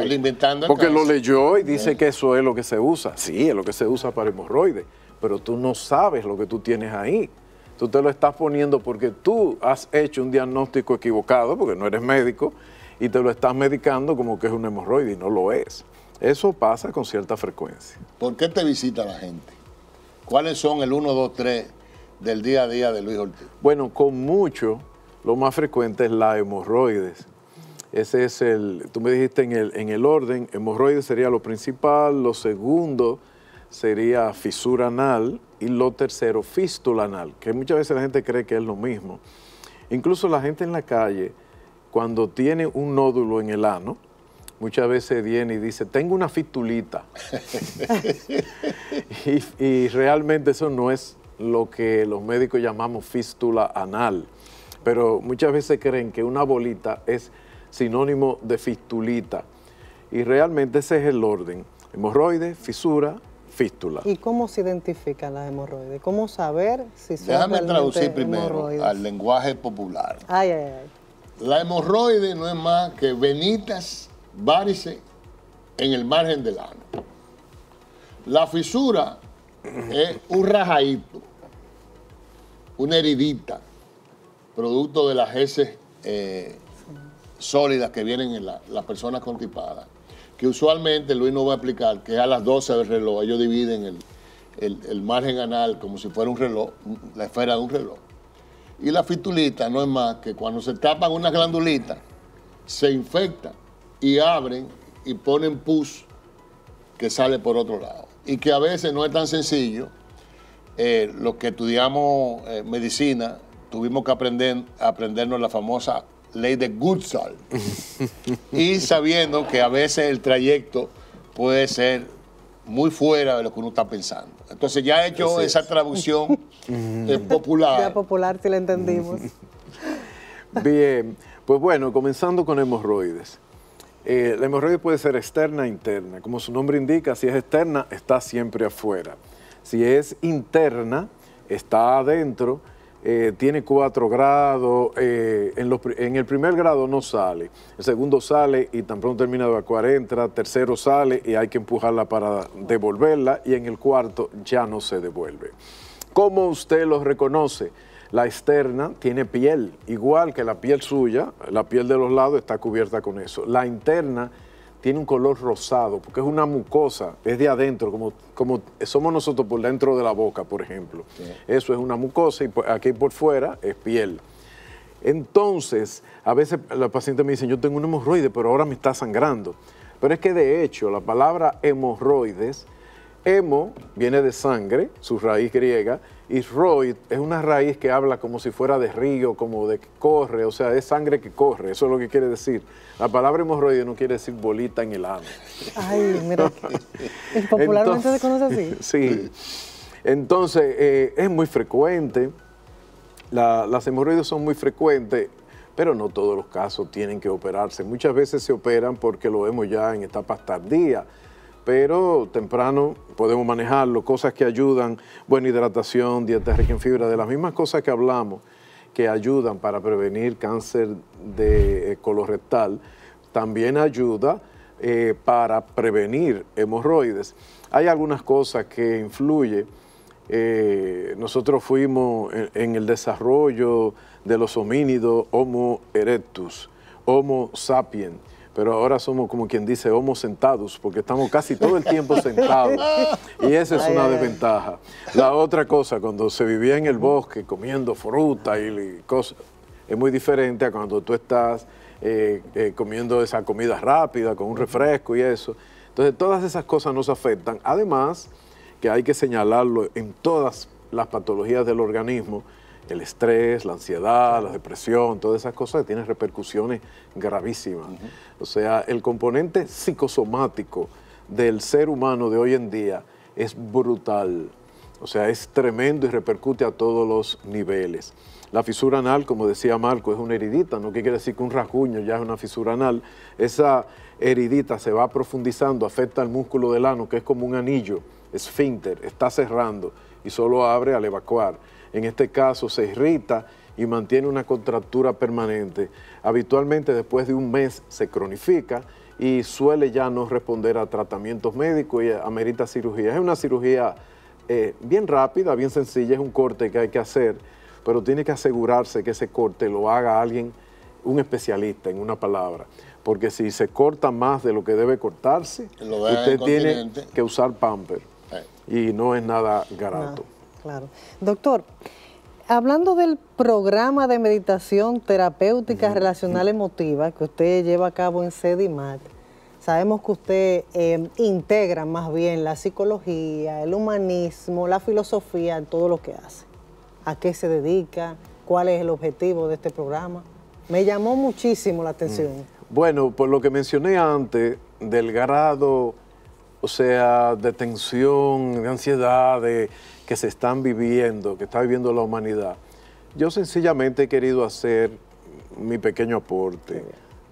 porque lo leyó y dice que eso es lo que se usa. Sí, es lo que se usa para hemorroides, pero tú no sabes lo que tú tienes ahí. Tú te lo estás poniendo porque tú has hecho un diagnóstico equivocado, porque no eres médico, y te lo estás medicando como que es un hemorroide y no lo es. Eso pasa con cierta frecuencia. ¿Por qué te visita la gente? ¿Cuáles son el 1, 2, 3 del día a día de Luis Ortiz? Bueno, con mucho lo más frecuente es la hemorroides. Ese es el, tú me dijiste en el, orden, hemorroides sería lo principal, lo segundo sería fisura anal y lo tercero, fístula anal, que muchas veces la gente cree que es lo mismo. Incluso la gente en la calle, cuando tiene un nódulo en el ano, muchas veces viene y dice, tengo una fistulita. y, y, realmente eso no es lo que los médicos llamamos fístula anal pero muchas veces creen que una bolita es sinónimo de fistulita y realmente ese es el orden, hemorroide, fisura, fístula. ¿Y cómo se identifican las hemorroides? ¿Cómo saber si son Déjame traducir primero al lenguaje popular. Ay, ay, ay. La hemorroide no es más que venitas, varices en el margen del ano. La fisura es un rajadito, una heridita producto de las heces eh, sólidas que vienen en las personas constipadas, que usualmente Luis no va a explicar, que a las 12 del reloj ellos dividen el, margen anal como si fuera un reloj, la esfera de un reloj. Y la fitulita no es más que cuando se tapan unas glandulitas, se infectan y abren y ponen pus que sale por otro lado. Y que a veces no es tan sencillo. Eh, los que estudiamos eh, medicina tuvimos que aprender, aprendernos la famosa ley de Goodsall. y sabiendo que a veces el trayecto puede ser muy fuera de lo que uno está pensando. Entonces ya he hecho esa traducción ...en popular. Ya popular si la entendimos. Bien, pues bueno, comenzando con hemorroides. Eh, la hemorroide puede ser externa e interna. Como su nombre indica, si es externa, está siempre afuera. Si es interna, está adentro eh, tiene cuatro grados, eh, en, el primer grado no sale, el segundo sale y tan pronto termina de evacuar entra, tercero sale y hay que empujarla para devolverla y en el cuarto ya no se devuelve. ¿Cómo usted los reconoce? La externa tiene piel, igual que la piel suya, la piel de los lados está cubierta con eso. La interna tiene un color rosado, porque es una mucosa, es de adentro, como, como somos nosotros por dentro de la boca, por ejemplo. Eso es una mucosa y pues, aquí por fuera es piel. Entonces, a veces la paciente me dice, yo tengo un hemorroide, pero ahora me está sangrando. Pero es que de hecho, la palabra hemorroides, hemo viene de sangre, su raíz griega, Isroid es una raíz que habla como si fuera de río, como de que corre, o sea, es sangre que corre, eso es lo que quiere decir. La palabra hemorroide no quiere decir bolita en el ano. Ay, mira, popularmente se conoce así. Sí. Entonces, eh, es muy frecuente, las hemorroides son muy frecuentes, pero no todos los casos tienen que operarse. Muchas veces se operan porque lo vemos ya en etapas tardías, pero temprano podemos manejarlo, cosas que ayudan, buena hidratación, dieta rica en fibra, de las mismas cosas que hablamos que ayudan para prevenir cáncer de eh, colorectal, también ayuda eh, para prevenir hemorroides. Hay algunas cosas que influyen. Eh, nosotros fuimos en, el desarrollo de los homínidos Homo erectus, Homo sapiens pero ahora somos como quien dice homo sentados, porque estamos casi todo el tiempo sentados. Y esa es una desventaja. La otra cosa, cuando se vivía en el bosque comiendo fruta y cosas, es muy diferente a cuando tú estás eh, eh, comiendo esa comida rápida con un refresco y eso. Entonces, todas esas cosas nos afectan. Además, que hay que señalarlo en todas las patologías del organismo, el estrés, la ansiedad, la depresión, todas esas cosas tienen repercusiones gravísimas. O sea, el componente psicosomático del ser humano de hoy en día es brutal. O sea, es tremendo y repercute a todos los niveles. La fisura anal, como decía Marco, es una heridita, no quiere decir que un rasguño ya es una fisura anal. Esa heridita se va profundizando, afecta al músculo del ano, que es como un anillo, esfínter, está cerrando y solo abre al evacuar en este caso se irrita y mantiene una contractura permanente. Habitualmente después de un mes se cronifica y suele ya no responder a tratamientos médicos y amerita cirugía. Es una cirugía eh, bien rápida, bien sencilla, es un corte que hay que hacer, pero tiene que asegurarse que ese corte lo haga alguien, un especialista en una palabra porque si se corta más de lo que debe cortarse, usted tiene que usar pamper y no es nada garato claro. Doctor, hablando del programa de meditación terapéutica relacional emotiva que usted lleva a cabo en SEDIMAT, sabemos que usted eh, integra más bien la psicología, el humanismo, la filosofía en todo lo que hace. ¿A qué se dedica? ¿Cuál es el objetivo de este programa? Me llamó muchísimo la atención. Mm. Bueno, por lo que mencioné antes, del grado o sea, de tensión, de ansiedad que se están viviendo, que está viviendo la humanidad. Yo sencillamente he querido hacer mi pequeño aporte,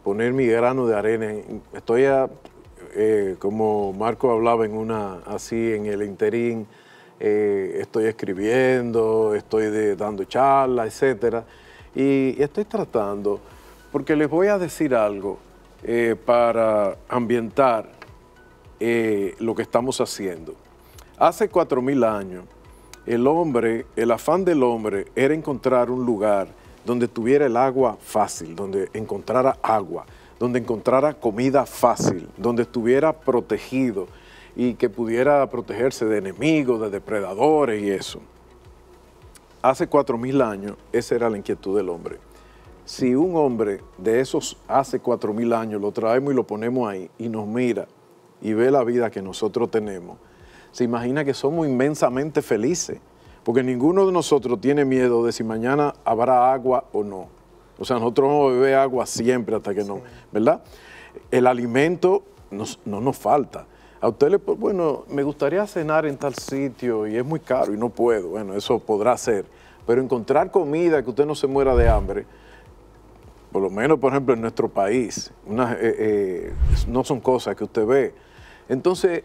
poner mi grano de arena. Estoy, eh, como Marco hablaba en una, así en el interín, eh, estoy escribiendo, estoy dando charlas, etc. Y estoy tratando, porque les voy a decir algo eh, para ambientar eh, lo que estamos haciendo. Hace 4.000 años, el hombre, el afán del hombre era encontrar un lugar donde tuviera el agua fácil, donde encontrara agua, donde encontrara comida fácil, donde estuviera protegido y que pudiera protegerse de enemigos, de depredadores y eso. Hace 4.000 años esa era la inquietud del hombre. Si un hombre de esos hace 4.000 años lo traemos y lo ponemos ahí y nos mira y ve la vida que nosotros tenemos, se imagina que somos inmensamente felices, porque ninguno de nosotros tiene miedo de si mañana habrá agua o no. O sea, nosotros vamos a beber agua siempre hasta que no, ¿verdad? El alimento no nos falta. A usted le, bueno, me gustaría cenar en tal sitio y es muy caro y no puedo. Bueno, eso podrá ser. Pero encontrar comida que usted no se muera de hambre, por lo menos, por ejemplo, en nuestro país, eh, eh, no son cosas que usted ve. Entonces,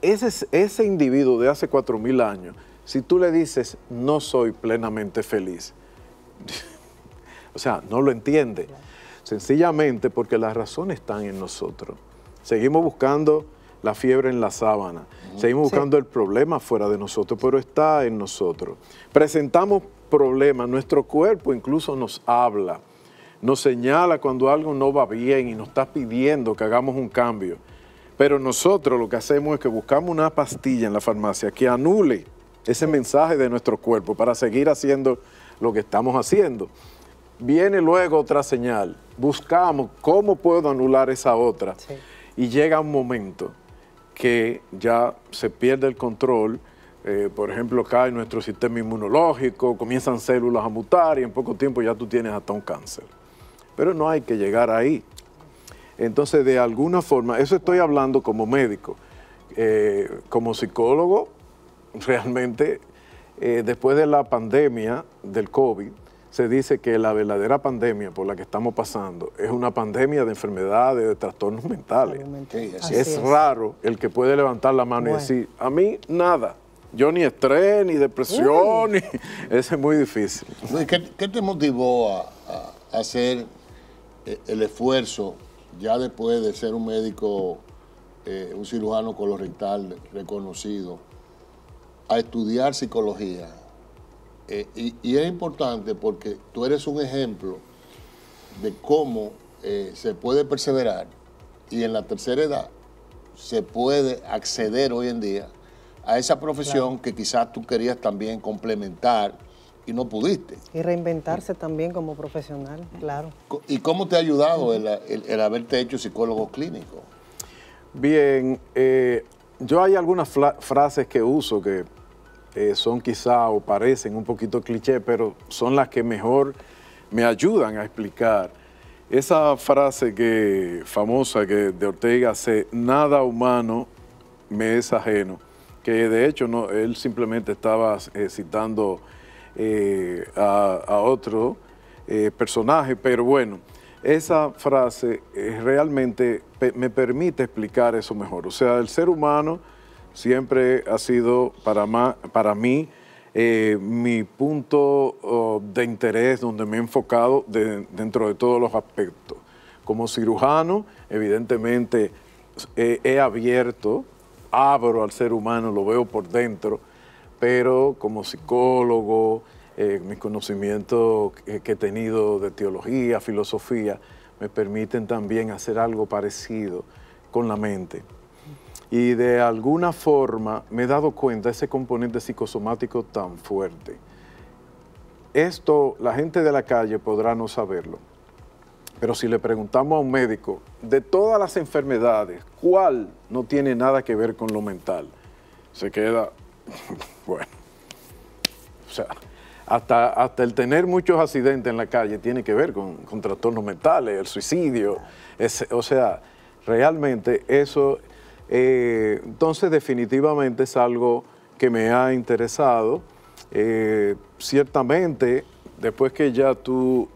ese, individuo de hace 4.000 años, si tú le dices, no soy plenamente feliz, o sea, no lo entiende. Sencillamente porque las razones están en nosotros. Seguimos buscando la fiebre en la sábana, seguimos buscando el problema fuera de nosotros, pero está en nosotros. Presentamos problemas, nuestro cuerpo incluso nos habla, nos señala cuando algo no va bien y nos está pidiendo que hagamos un cambio. Pero nosotros lo que hacemos es que buscamos una pastilla en la farmacia que anule ese mensaje de nuestro cuerpo para seguir haciendo lo que estamos haciendo. Viene luego otra señal, buscamos cómo puedo anular esa otra y llega un momento que ya se pierde el control, eh, por ejemplo, cae nuestro sistema inmunológico, comienzan células a mutar y en poco tiempo ya tú tienes hasta un cáncer. Pero no hay que llegar ahí. Entonces, de alguna forma, eso estoy hablando como médico, eh, como psicólogo, realmente, eh, después de la pandemia del COVID, se dice que la verdadera pandemia por la que estamos pasando es una pandemia de enfermedades, de trastornos mentales. es, raro el que puede levantar la mano y decir, a mí nada, yo ni estrés, ni depresión, ni... eso es muy difícil. ¿Qué, te motivó a, a hacer eh, el esfuerzo ya después de ser un médico, eh, un cirujano colorectal reconocido, a estudiar psicología. Eh, y, es importante porque tú eres un ejemplo de cómo eh, se puede perseverar y en la tercera edad se puede acceder hoy en día a esa profesión que quizás tú querías también complementar y no pudiste. Y reinventarse también como profesional, claro. ¿Y cómo te ha ayudado el, haberte hecho psicólogo clínico? Bien, eh, yo hay algunas frases que uso que eh, son quizá o parecen un poquito cliché, pero son las que mejor me ayudan a explicar. Esa frase que, famosa que de Ortega hace, nada humano me es ajeno, que de hecho no, él simplemente estaba eh, citando eh, a, otro eh, personaje, pero bueno, esa frase eh, realmente me permite explicar eso mejor. O sea, el ser humano siempre ha sido para, mí mi punto oh, de interés, donde me he enfocado dentro de todos los aspectos. Como cirujano, evidentemente he abierto, abro al ser humano, lo veo por dentro, pero como psicólogo, eh, mis conocimientos que he tenido de teología, filosofía, me permiten también hacer algo parecido con la mente. Y de alguna forma me he dado cuenta de ese componente psicosomático tan fuerte. Esto la gente de la calle podrá no saberlo, pero si le preguntamos a un médico, de todas las enfermedades, ¿cuál no tiene nada que ver con lo mental? Se queda bueno, o sea, hasta, el tener muchos accidentes en la calle tiene que ver con, trastornos mentales, el suicidio, o sea, realmente eso, eh, entonces definitivamente es algo que me ha interesado. Eh, ciertamente, después que ya tú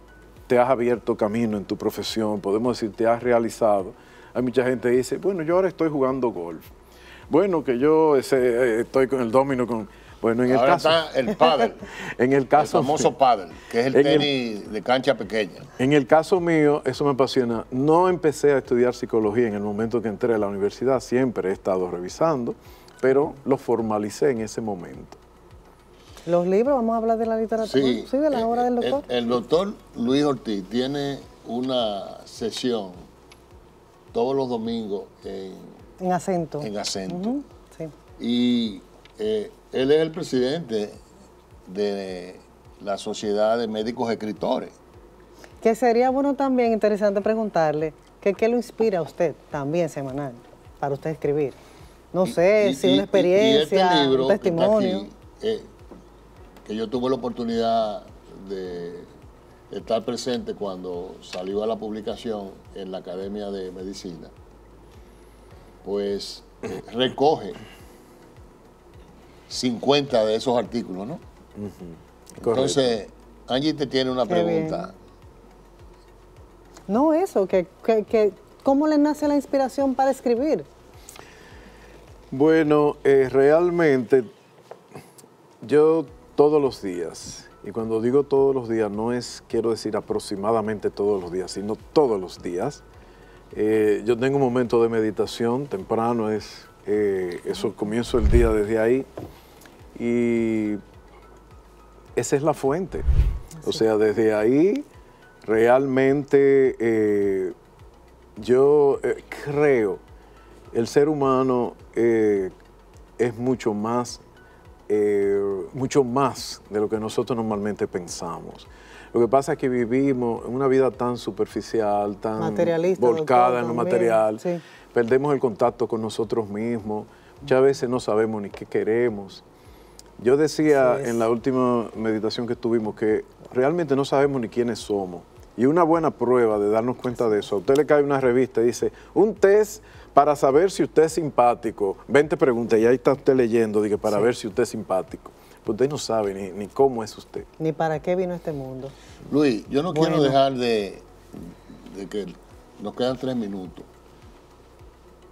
te has abierto camino en tu profesión, podemos decir, te has realizado, hay mucha gente que dice, bueno, yo ahora estoy jugando golf. Bueno, que yo eh, estoy con el domino, con... Bueno, en el caso... Está el pádel. en el caso... El famoso pádel, que es el tenis de cancha pequeña. En el caso mío, eso me apasiona. No empecé a estudiar psicología en el momento que entré a la universidad. Siempre he estado revisando, pero lo formalicé en ese momento. Los libros, vamos a hablar de la literatura, sí, de la eh, obra del doctor. el doctor Luis Ortiz tiene una sesión todos los domingos en en acento. En acento. Y eh, él es el presidente de la Sociedad de Médicos Escritores. Que sería bueno también, interesante preguntarle, ¿qué lo inspira a usted también semanal para usted escribir? No sé, si una este experiencia, un testimonio. Eh, que yo tuve la oportunidad de estar presente cuando salió a la publicación en la Academia de Medicina pues eh, recoge 50 de esos artículos, ¿no? Entonces, Angie te tiene una pregunta. No, eso, que, que, que, ¿cómo le nace la inspiración para escribir? Bueno, eh, realmente yo todos los días, y cuando digo todos los días no es, quiero decir aproximadamente todos los días, sino todos los días, eh, yo tengo un momento de meditación temprano, es, el eh, eso comienzo el día desde ahí y esa es la fuente. O sea, desde ahí realmente eh, yo creo el ser humano es mucho más, mucho más de lo que nosotros normalmente pensamos. Lo que pasa es que vivimos una vida tan superficial, tan volcada en lo material. Perdemos el contacto con nosotros mismos. Muchas veces no sabemos ni qué queremos. Yo decía en la última meditación que tuvimos que realmente no sabemos ni quiénes somos. Y una buena prueba de darnos cuenta de eso, a usted le cae una revista y dice, un test para saber si usted es simpático. 20 preguntas y ahí está usted leyendo, para ver si usted es simpático usted no sabe ni, cómo es usted. Ni para qué vino este mundo. Luis, yo no quiero dejar de, que nos quedan tres minutos.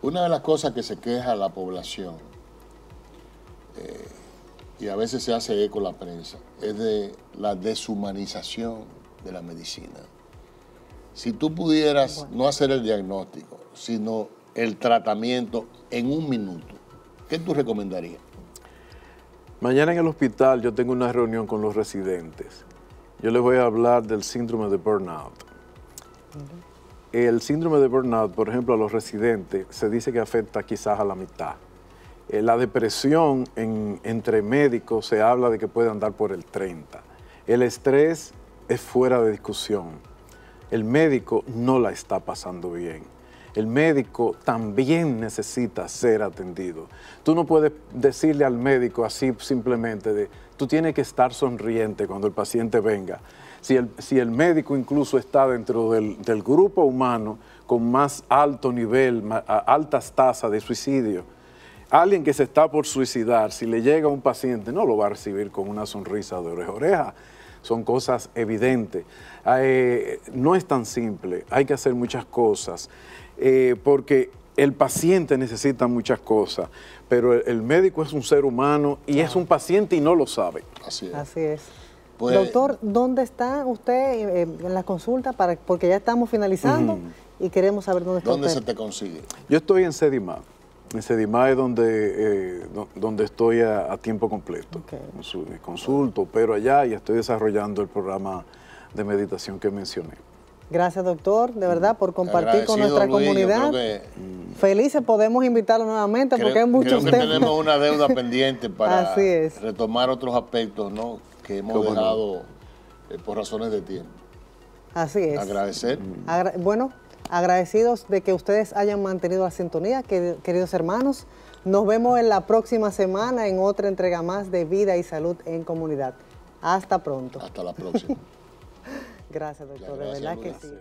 Una de las cosas que se queja la población, eh, y a veces se hace eco la prensa, es de la deshumanización de la medicina. Si tú pudieras no hacer el diagnóstico, sino el tratamiento en un minuto, ¿qué tú recomendarías? Mañana en el hospital yo tengo una reunión con los residentes. Yo les voy a hablar del síndrome de burnout. El síndrome de burnout, por ejemplo, a los residentes se dice que afecta quizás a la mitad. Eh, la depresión entre médicos se habla de que puede andar por el 30. El estrés es fuera de discusión. El médico no la está pasando bien el médico también necesita ser atendido. Tú no puedes decirle al médico así simplemente de, tú tienes que estar sonriente cuando el paciente venga. Si el, si el médico incluso está dentro del, grupo humano con más alto nivel, altas tasas de suicidio, alguien que se está por suicidar, si le llega a un paciente, no lo va a recibir con una sonrisa de oreja a oreja. Son cosas evidentes. Ah, eh, no es tan simple, hay que hacer muchas cosas. Eh, porque el paciente necesita muchas cosas, pero el, médico es un ser humano y es un paciente y no lo sabe. Así es. Pues- Doctor, ¿dónde está usted eh, en la consulta? Para, porque ya estamos finalizando y queremos saber dónde está usted. ¿Dónde se te consigue? Yo estoy en Sedima. En Sedima es donde, eh, donde estoy a, tiempo completo. Consulto, pero allá y estoy desarrollando el programa de meditación que mencioné. Gracias, doctor, de verdad, por compartir con nuestra comunidad. Felices eh, podemos invitarlo nuevamente porque hay muchos tenemos una deuda pendiente para retomar otros aspectos ¿no? que hemos dejado eh, por razones de tiempo. Así es. Agradecer. Mm. bueno, agradecidos de que ustedes hayan mantenido la sintonía, queridos hermanos. Nos vemos en la próxima semana en otra entrega más de Vida y Salud en Comunidad. Hasta pronto. Hasta la próxima. Gracias, doctor. de verdad que sí.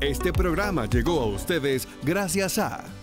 Este programa llegó a ustedes gracias a...